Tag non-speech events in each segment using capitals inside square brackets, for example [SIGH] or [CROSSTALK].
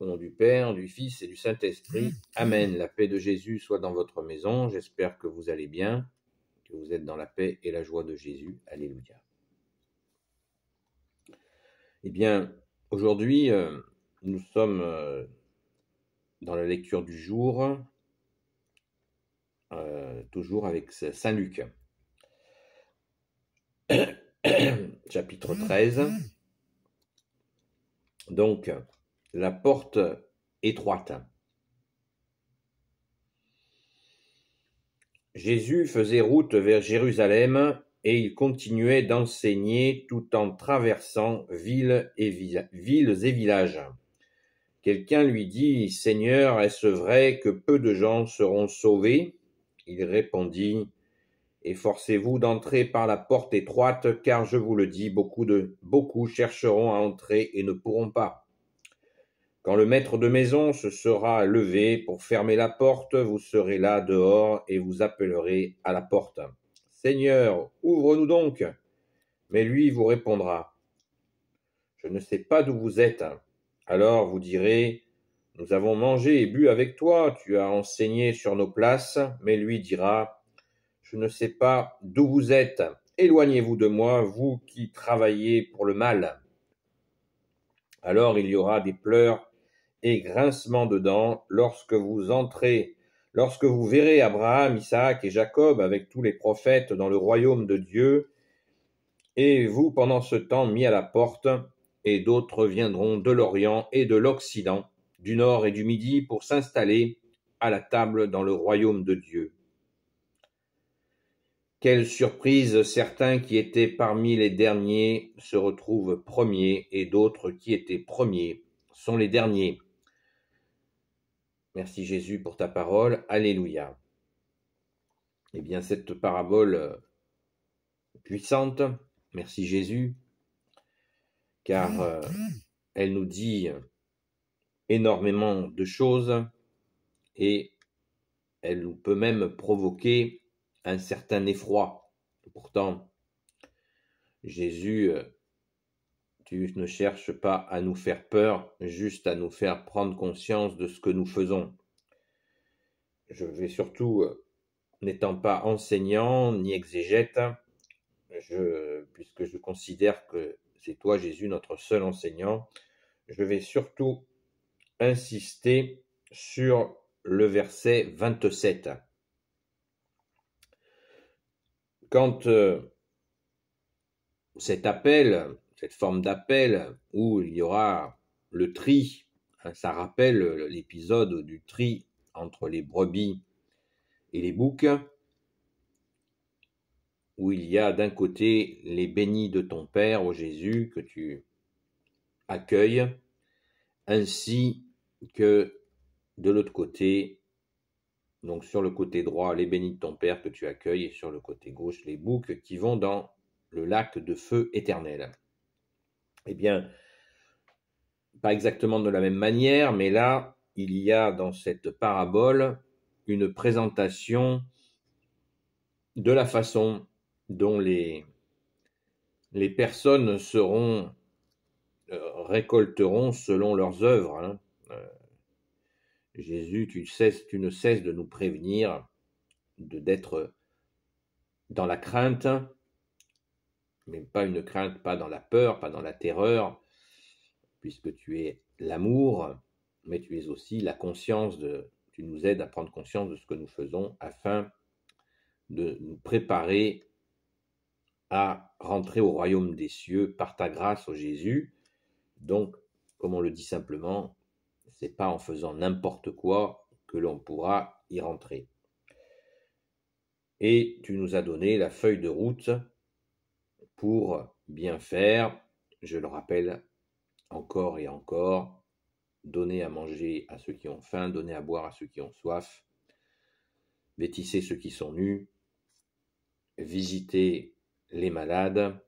Au nom du Père, du Fils et du Saint-Esprit. Mm. Amen. La paix de Jésus soit dans votre maison. J'espère que vous allez bien, que vous êtes dans la paix et la joie de Jésus. Alléluia. Eh bien, aujourd'hui, euh, nous sommes euh, dans la lecture du jour, euh, toujours avec Saint Luc. [COUGHS] Chapitre 13. Mm. Donc, la porte étroite. Jésus faisait route vers Jérusalem et il continuait d'enseigner tout en traversant villes et, villages. Quelqu'un lui dit, Seigneur, est-ce vrai que peu de gens seront sauvés Il répondit, Efforcez-vous d'entrer par la porte étroite, car je vous le dis, beaucoup de beaucoup chercheront à entrer et ne pourront pas. Quand le maître de maison se sera levé pour fermer la porte, vous serez là dehors et vous appellerez à la porte. Seigneur, ouvre-nous donc. Mais lui vous répondra, Je ne sais pas d'où vous êtes. Alors vous direz, Nous avons mangé et bu avec toi, tu as enseigné sur nos places, mais lui dira, Je ne sais pas d'où vous êtes, éloignez-vous de moi, vous qui travaillez pour le mal. Alors il y aura des pleurs et grincement de dents lorsque vous entrez, lorsque vous verrez Abraham, Isaac et Jacob avec tous les prophètes dans le royaume de Dieu, et vous pendant ce temps mis à la porte, et d'autres viendront de l'Orient et de l'Occident, du Nord et du Midi pour s'installer à la table dans le royaume de Dieu. Quelle surprise certains qui étaient parmi les derniers se retrouvent premiers et d'autres qui étaient premiers sont les derniers. Merci Jésus pour ta parole. Alléluia. Eh bien, cette parabole euh, puissante, merci Jésus, car euh, elle nous dit énormément de choses et elle nous peut même provoquer un certain effroi. Pourtant, Jésus euh, tu ne cherches pas à nous faire peur, juste à nous faire prendre conscience de ce que nous faisons. Je vais surtout, euh, n'étant pas enseignant ni exégète, puisque je considère que c'est toi Jésus notre seul enseignant, je vais surtout insister sur le verset 27. Quand euh, cet appel cette forme d'appel où il y aura le tri. Hein, ça rappelle l'épisode du tri entre les brebis et les boucs, où il y a d'un côté les bénis de ton Père, ô Jésus, que tu accueilles, ainsi que de l'autre côté, donc sur le côté droit, les bénis de ton Père que tu accueilles, et sur le côté gauche, les boucs qui vont dans le lac de feu éternel eh bien, pas exactement de la même manière, mais là, il y a dans cette parabole une présentation de la façon dont les, les personnes seront euh, récolteront selon leurs œuvres. Hein. Euh, Jésus, tu, cesses, tu ne cesses de nous prévenir de d'être dans la crainte même pas une crainte, pas dans la peur, pas dans la terreur, puisque tu es l'amour, mais tu es aussi la conscience de, tu nous aides à prendre conscience de ce que nous faisons afin de nous préparer à rentrer au royaume des cieux par ta grâce, au Jésus. Donc, comme on le dit simplement, c'est pas en faisant n'importe quoi que l'on pourra y rentrer. Et tu nous as donné la feuille de route pour bien faire, je le rappelle encore et encore, donner à manger à ceux qui ont faim, donner à boire à ceux qui ont soif, vêtisser ceux qui sont nus, visiter les malades,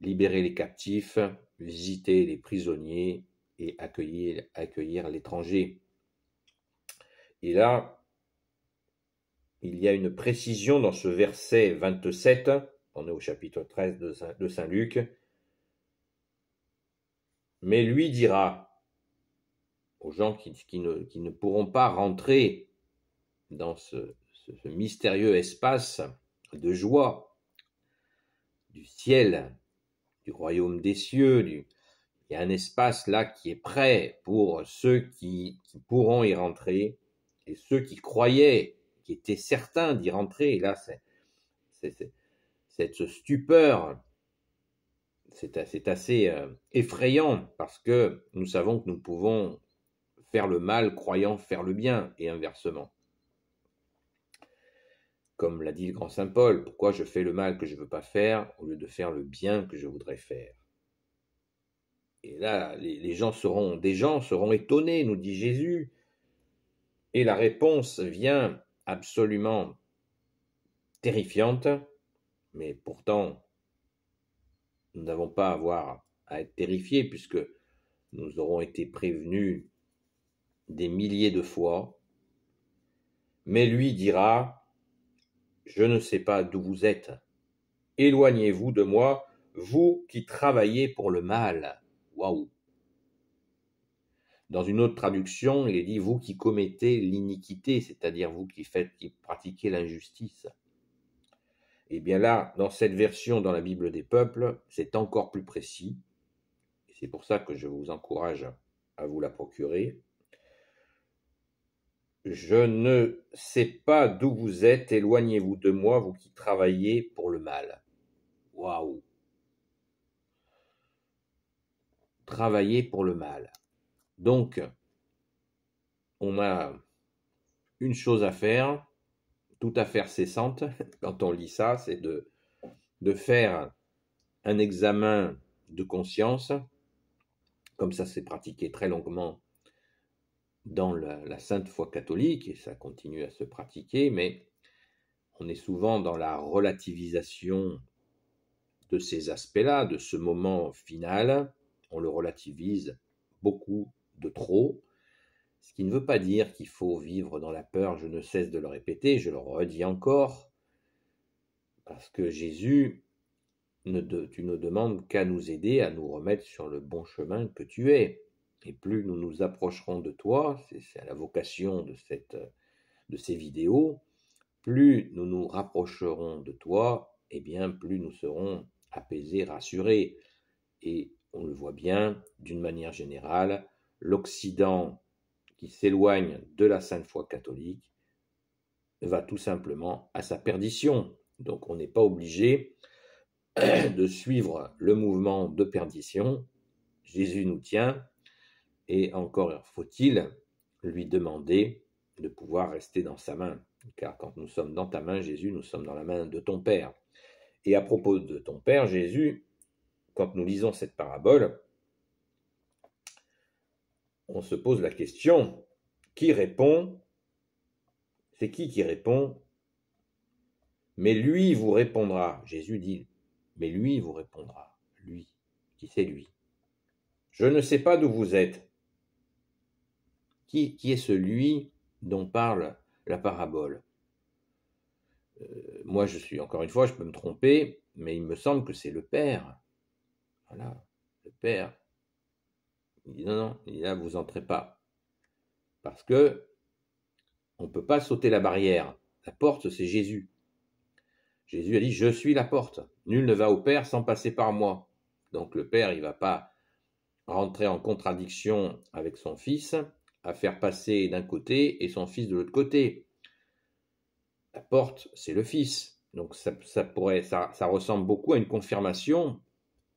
libérer les captifs, visiter les prisonniers et accueillir, accueillir l'étranger. Et là, il y a une précision dans ce verset 27 on est au chapitre 13 de Saint, Luc. Mais lui dira aux gens qui, ne, pourront pas rentrer dans ce, mystérieux espace de joie du ciel, du royaume des cieux, il y a un espace là qui est prêt pour ceux qui, qui pourront y rentrer et ceux qui croyaient, qui étaient certains d'y rentrer. Et là, c'est, cette stupeur, c'est assez euh, effrayant parce que nous savons que nous pouvons faire le mal croyant faire le bien et inversement. Comme l'a dit le grand Saint Paul, pourquoi je fais le mal que je ne veux pas faire au lieu de faire le bien que je voudrais faire Et là, les, gens seront, des gens seront étonnés, nous dit Jésus. Et la réponse vient absolument terrifiante. Mais pourtant, nous n'avons pas à avoir à être terrifiés puisque nous aurons été prévenus des milliers de fois. Mais lui dira, je ne sais pas d'où vous êtes. Éloignez-vous de moi, vous qui travaillez pour le mal. Waouh. Dans une autre traduction, il est dit vous qui commettez l'iniquité, c'est-à-dire vous qui faites, qui pratiquez l'injustice. Et eh bien là, dans cette version, dans la Bible des peuples, c'est encore plus précis. C'est pour ça que je vous encourage à vous la procurer. Je ne sais pas d'où vous êtes, éloignez-vous de moi, vous qui travaillez pour le mal. Waouh Travaillez pour le mal. Donc, on a une chose à faire, à affaire cessante, [LAUGHS] quand on lit ça, c'est de, de faire un examen de conscience, comme ça s'est pratiqué très longuement dans la, sainte foi catholique, et ça continue à se pratiquer, mais on est souvent dans la relativisation de ces aspects-là, de ce moment final, on le relativise beaucoup de trop, ce qui ne veut pas dire qu'il faut vivre dans la peur, je ne cesse de le répéter, je le redis encore, parce que Jésus, ne tu ne demandes qu'à nous aider à nous remettre sur le bon chemin que tu es. Et plus nous nous approcherons de toi, c'est la vocation de, cette, de ces vidéos, plus nous nous rapprocherons de toi, et eh bien plus nous serons apaisés, rassurés. Et on le voit bien, d'une manière générale, l'Occident qui s'éloigne de la sainte foi catholique va tout simplement à sa perdition. Donc on n'est pas obligé [CLEARS THROAT] de suivre le mouvement de perdition. Jésus nous tient et encore faut-il lui demander de pouvoir rester dans sa main. Car quand nous sommes dans ta main, Jésus, nous sommes dans la main de ton Père. Et à propos de ton Père, Jésus, quand nous lisons cette parabole, on se pose la question, qui répond C'est qui qui répond Mais lui vous répondra. Jésus dit, mais lui vous répondra. Lui, qui c'est lui Je ne sais pas d'où vous êtes. Qui, qui est celui dont parle la parabole euh, Moi, je suis, encore une fois, je peux me tromper, mais il me semble que c'est le Père. Voilà, le Père. Il dit non, non, là, vous entrez pas. Parce que on ne peut pas sauter la barrière. La porte, c'est Jésus. Jésus a dit, je suis la porte. Nul ne va au Père sans passer par moi. Donc le Père, il ne va pas rentrer en contradiction avec son Fils, à faire passer d'un côté et son Fils de l'autre côté. La porte, c'est le Fils. Donc ça, pourrait, ça ressemble beaucoup à une confirmation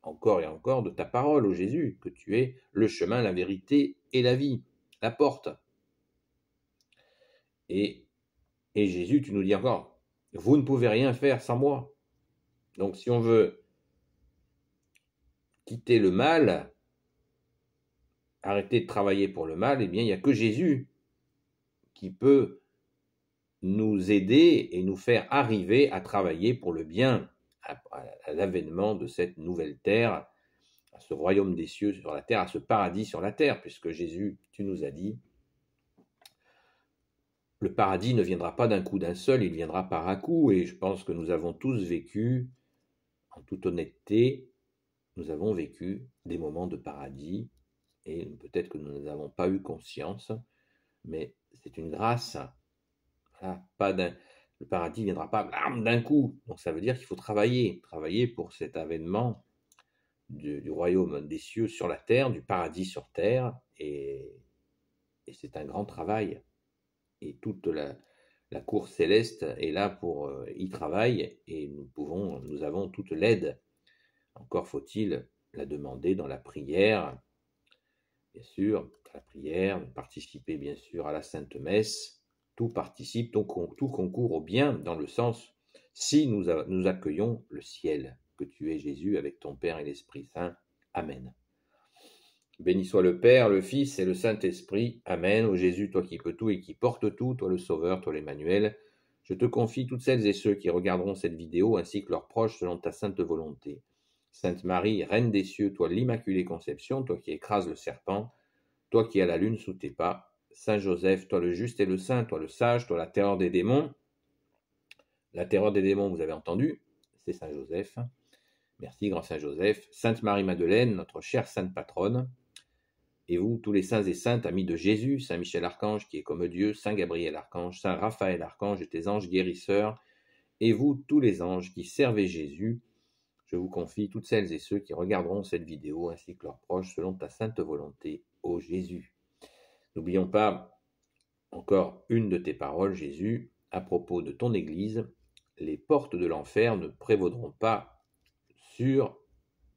encore et encore de ta parole, au Jésus, que tu es le chemin, la vérité et la vie, la porte. Et, et Jésus, tu nous dis encore, vous ne pouvez rien faire sans moi. Donc si on veut quitter le mal, arrêter de travailler pour le mal, eh bien, il n'y a que Jésus qui peut nous aider et nous faire arriver à travailler pour le bien à, l'avènement de cette nouvelle terre, à ce royaume des cieux sur la terre, à ce paradis sur la terre, puisque Jésus, tu nous as dit, le paradis ne viendra pas d'un coup d'un seul, il viendra par à coup, et je pense que nous avons tous vécu, en toute honnêteté, nous avons vécu des moments de paradis, et peut-être que nous n'avons pas eu conscience, mais c'est une grâce. Hein. pas d'un paradis ne viendra pas d'un coup. Donc ça veut dire qu'il faut travailler, travailler pour cet avènement du, royaume des cieux sur la terre, du paradis sur terre. Et, c'est un grand travail. Et toute la, cour céleste est là pour euh, y travailler et nous pouvons, nous avons toute l'aide. Encore faut-il la demander dans la prière, bien sûr, la prière, participer bien sûr à la Sainte Messe, tout participe, tout concourt au bien dans le sens si nous, nous accueillons le ciel, que tu es Jésus avec ton Père et l'Esprit Saint. Amen. Béni soit le Père, le Fils et le Saint-Esprit. Amen. Ô Jésus, toi qui peux tout et qui porte tout, toi le Sauveur, toi l'Emmanuel, je te confie toutes celles et ceux qui regarderont cette vidéo ainsi que leurs proches selon ta sainte volonté. Sainte Marie, Reine des cieux, toi l'Immaculée Conception, toi qui écrases le serpent, toi qui as la lune sous tes pas, Saint Joseph, toi le juste et le saint, toi le sage, toi la terreur des démons. La terreur des démons, vous avez entendu, c'est Saint Joseph. Merci, grand Saint Joseph. Sainte Marie-Madeleine, notre chère sainte patronne. Et vous, tous les saints et saintes, amis de Jésus, Saint Michel-Archange, qui est comme Dieu, Saint Gabriel-Archange, Saint Raphaël-Archange, et tes anges guérisseurs, et vous, tous les anges qui servez Jésus, je vous confie toutes celles et ceux qui regarderont cette vidéo, ainsi que leurs proches, selon ta sainte volonté, ô Jésus. N'oublions pas encore une de tes paroles, Jésus, à propos de ton Église. Les portes de l'enfer ne prévaudront pas sur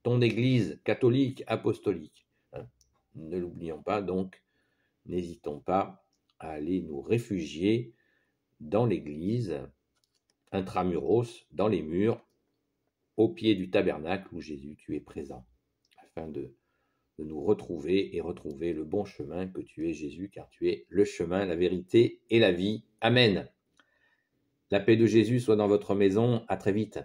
ton Église catholique, apostolique. Hein. Ne l'oublions pas, donc, n'hésitons pas à aller nous réfugier dans l'Église, intramuros, dans les murs, au pied du tabernacle où Jésus, tu es présent, afin de de nous retrouver et retrouver le bon chemin que tu es Jésus, car tu es le chemin, la vérité et la vie. Amen. La paix de Jésus soit dans votre maison. À très vite.